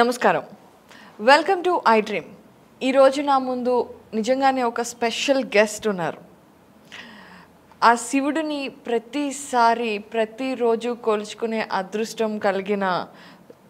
నమస్కారం welcome to I dream ఈరోజు నా ముందు నిజంగానే ఒక స్పెషల్ గెస్ట్ ఉన్నారు ఆ శివుడిని ప్రతిసారి ప్రతిరోజు కొలుచుకునే అదృష్టం కలిగిన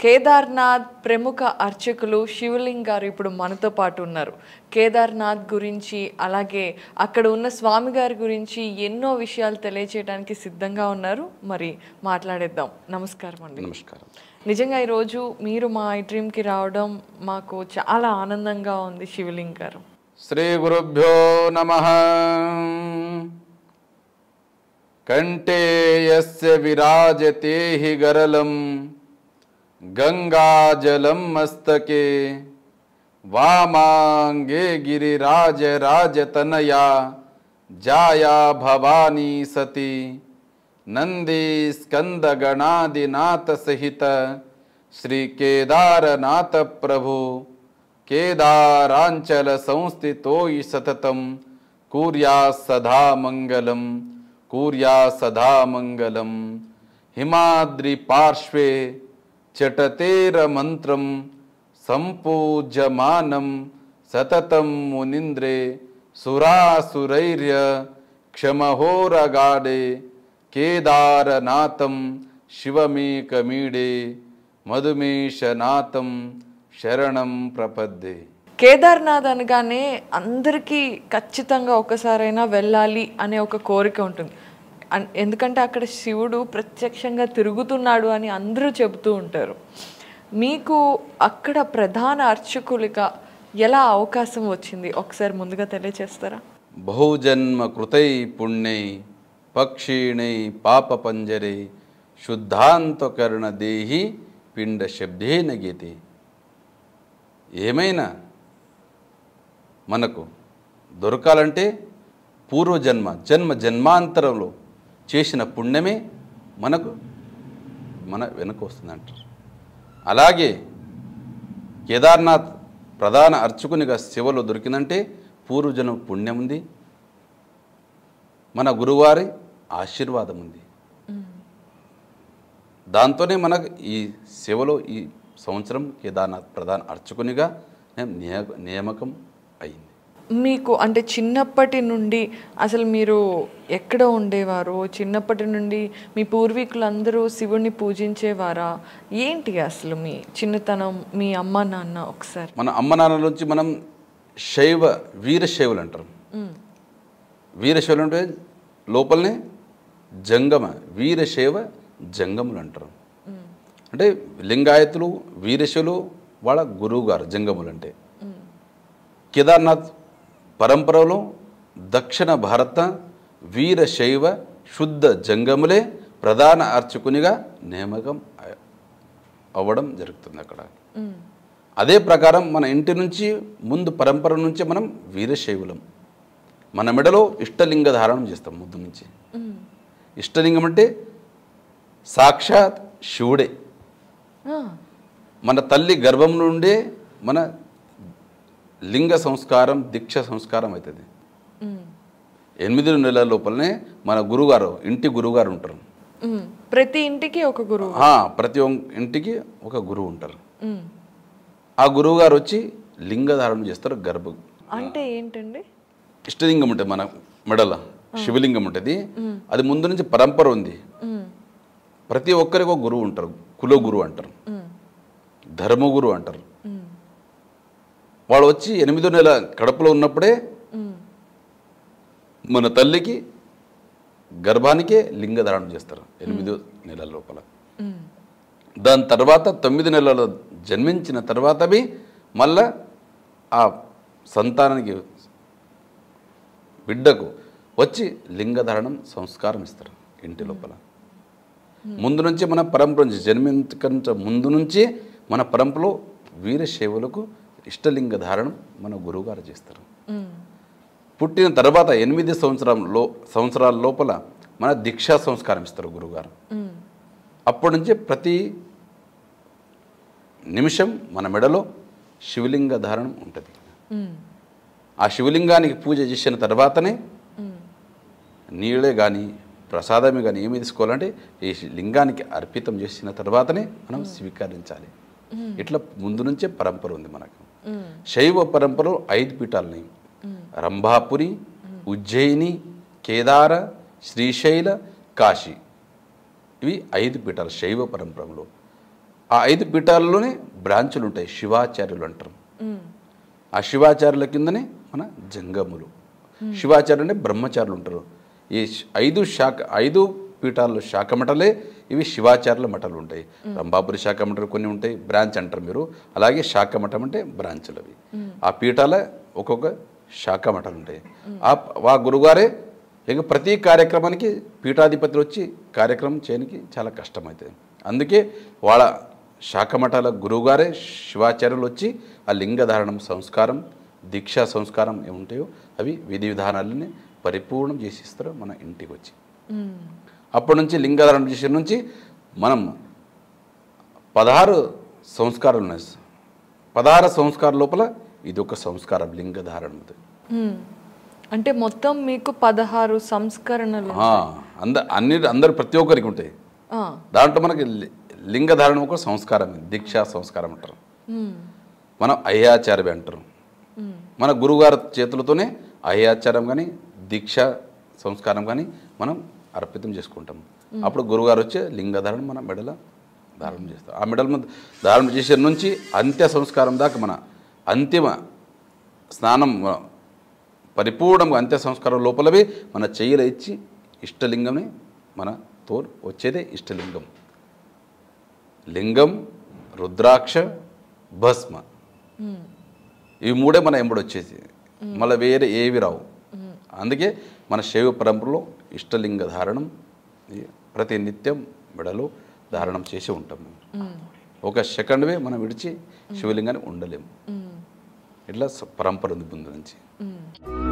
కేదార్నాథ్ ప్రముఖ అర్చకులు శివలింగ్ గారు ఇప్పుడు మనతో పాటు ఉన్నారు కేదార్నాథ్ గురించి అలాగే అక్కడ ఉన్న స్వామి గారి గురించి ఎన్నో విషయాలు తెలియచేయడానికి సిద్ధంగా ఉన్నారు మరి మాట్లాడేద్దాం నమస్కారం అండి నమస్కారం నిజంగా ఈరోజు మీరు మా ఐ డ్రీమ్కి రావడం మాకు చాలా ఆనందంగా ఉంది శివలింగ్ గారు శ్రీ గురుభ్యో నమ కంటే ఎస్ విరాజతే హి గరలం मस्तके वामाङ्गे गिरिराजराजतनया जाया भवानी सती श्रीकेदारनाथप्रभु केदाराञ्चलसंस्थितोयि सततं सदा मङ्गलं कुर्या सदा मङ्गलं हिमाद्रिपार्श्वे చటతేర మంత్రం సంపూజ్యమానం సతతం మునింద్రే సురాసురైర్య క్షమహోరగాడే కేదారనాథం శివమేకమీడే మధుమేషనాథం శరణం ప్రపద్దే కేదార్నాథ్ అనగానే అందరికీ ఖచ్చితంగా ఒకసారైనా వెళ్ళాలి అనే ఒక కోరిక ఉంటుంది ఎందుకంటే అక్కడ శివుడు ప్రత్యక్షంగా తిరుగుతున్నాడు అని అందరూ చెబుతూ ఉంటారు మీకు అక్కడ ప్రధాన అర్చకులుగా ఎలా అవకాశం వచ్చింది ఒకసారి ముందుగా తెలియచేస్తారా బహుజన్మ కృతై పుణ్యై పక్షిణై పాప పంజరే శుద్ధాంతకరణ దేహి పిండ శబ్దేన గీతే ఏమైనా మనకు దొరకాలంటే పూర్వజన్మ జన్మ జన్మాంతరంలో చేసిన పుణ్యమే మనకు మన వెనుక వస్తుందంటారు అలాగే కేదార్నాథ్ ప్రధాన అర్చకునిగా శివలో దొరికిందంటే పూర్వజనం పుణ్యం ఉంది మన గురువారి ఆశీర్వాదం ఉంది దాంతోనే మనకు ఈ శివలో ఈ సంవత్సరం కేదార్నాథ్ ప్రధాన అర్చకునిగా నియామకం అయింది మీకు అంటే చిన్నప్పటి నుండి అసలు మీరు ఎక్కడ ఉండేవారు చిన్నప్పటి నుండి మీ పూర్వీకులందరూ శివుణ్ణి పూజించేవారా ఏంటి అసలు మీ చిన్నతనం మీ అమ్మ నాన్న ఒకసారి మన అమ్మ నాన్న నుంచి మనం శైవ వీరశైవులు అంటారు వీరశైవులు అంటే లోపలనే జంగమ వీరశైవ జంగములు అంటారు అంటే లింగాయతులు వీరశైవులు వాళ్ళ గురువుగారు జంగములు అంటే కేదార్నాథ్ పరంపరలో దక్షిణ భారత వీరశైవ శుద్ధ జంగములే ప్రధాన అర్చకునిగా నియామకం అవ్వడం జరుగుతుంది అక్కడ అదే ప్రకారం మన ఇంటి నుంచి ముందు పరంపర నుంచి మనం వీరశైవులం మన మెడలో ఇష్టలింగ ధారణం చేస్తాం ముద్దు నుంచి ఇష్టలింగం అంటే సాక్షాత్ శివుడే మన తల్లి గర్భం నుండే మన లింగ సంస్కారం దీక్ష సంస్కారం అవుతుంది ఎనిమిది నెలల లోపలనే మన గురుగారు ఇంటి గురుగారు ఉంటారు ప్రతి ఇంటికి ఒక గురువు ప్రతి ఇంటికి ఒక గురువు ఉంటారు ఆ గురువు గారు వచ్చి లింగధారణ చేస్తారు గర్భ అంటే ఏంటండి ఇష్టలింగం ఉంటుంది మన మెడల శివలింగం ఉంటుంది అది ముందు నుంచి పరంపర ఉంది ప్రతి ఒక్కరికి ఒక గురువు ఉంటారు కుల గురువు అంటారు ధర్మగురు అంటారు వాళ్ళు వచ్చి ఎనిమిదో నెల కడపలో ఉన్నప్పుడే మన తల్లికి గర్భానికే లింగధారణం చేస్తారు ఎనిమిదో నెలల లోపల దాని తర్వాత తొమ్మిది నెలలు జన్మించిన తర్వాత అవి మళ్ళా ఆ సంతానానికి బిడ్డకు వచ్చి లింగధారణం సంస్కారం ఇస్తారు ఇంటి లోపల ముందు నుంచి మన పరంపర నుంచి జన్మించక ముందు నుంచి మన పరంపరలో వీరశైవులకు ఇష్టలింగ ధారణం మన గురువుగారు చేస్తారు పుట్టిన తర్వాత ఎనిమిది సంవత్సరంలో సంవత్సరాల లోపల మన దీక్షా సంస్కారం ఇస్తారు గురువుగారు అప్పటి నుంచి ప్రతి నిమిషం మన మెడలో శివలింగ ధారణం ఉంటుంది ఆ శివలింగానికి పూజ చేసిన తర్వాతనే నీళ్ళే కానీ ప్రసాదమే కానీ ఏమి తీసుకోవాలంటే ఈ లింగానికి అర్పితం చేసిన తర్వాతనే మనం స్వీకరించాలి ఇట్లా ముందు నుంచే పరంపర ఉంది మనకు శైవ పరంపరలో ఐదు పీఠాలని రంభాపురి ఉజ్జయిని కేదార శ్రీశైల కాశీ ఇవి ఐదు పీఠాలు శైవ పరంపరలో ఆ ఐదు పీఠాలలోనే బ్రాంచులు ఉంటాయి శివాచార్యులు అంటారు ఆ శివాచార్యుల కిందనే మన జంగములు శివాచార్యులు అంటే బ్రహ్మచారులు ఉంటారు ఈ ఐదు శాఖ ఐదు పీఠాల్లో శాఖమటలే ఇవి శివాచార్యుల మఠాలు ఉంటాయి రంభాపురి శాఖ మఠాలు కొన్ని ఉంటాయి బ్రాంచ్ అంటారు మీరు అలాగే శాఖ మఠం అంటే బ్రాంచ్లు అవి ఆ పీఠాల ఒక్కొక్క శాఖ మఠాలు ఉంటాయి ఆ గురుగారే ఇక ప్రతి కార్యక్రమానికి పీఠాధిపతులు వచ్చి కార్యక్రమం చేయడానికి చాలా కష్టమవుతుంది అందుకే వాళ్ళ శాఖ మఠాల గురువుగారే శివాచార్యులు వచ్చి ఆ లింగధారణం సంస్కారం దీక్షా సంస్కారం ఏముంటాయో అవి విధి విధానాలని పరిపూర్ణం చేసిస్తారు మన ఇంటికి వచ్చి అప్పటి నుంచి లింగాధారణ విషయం నుంచి మనం పదహారు సంస్కారాలు ఉన్నాయి పదహారు సంస్కారం లోపల ఇది ఒక సంస్కారం లింగధారణ అంటే మొత్తం మీకు పదహారు సంస్కరణలు అంద అన్ని అందరు ప్రతి ఒక్కరికి ఉంటాయి దాంట్లో మనకి లింగధారణ ఒక సంస్కారం దీక్ష సంస్కారం అంటారు మనం అయ్యాచార్య అంటారు మన గురువుగారి చేతులతోనే అయ్యాచారం కానీ దీక్ష సంస్కారం కానీ మనం అర్పితం చేసుకుంటాం అప్పుడు గురుగారు వచ్చే లింగధారణ మన మెడల ధారణ చేస్తాం ఆ మెడల ధారణ చేసే నుంచి అంత్య సంస్కారం దాకా మన అంతిమ స్నానం పరిపూర్ణంగా అంత్య సంస్కారం లోపలవి మన చెయ్యిల ఇచ్చి ఇష్టలింగమే మన తోర్ వచ్చేదే ఇష్టలింగం లింగం రుద్రాక్ష భస్మ ఇవి మూడే మన ఎంబడి వచ్చేసి మళ్ళీ వేరే ఏవి రావు అందుకే మన శైవ పరంపరలో ఇష్టలింగ ధారణం ప్రతి నిత్యం మెడలో ధారణం చేసి ఉంటాము ఒక సెకండ్వే మనం విడిచి శివలింగాన్ని ఉండలేము ఇట్లా పరంపర ఉంది ముందు నుంచి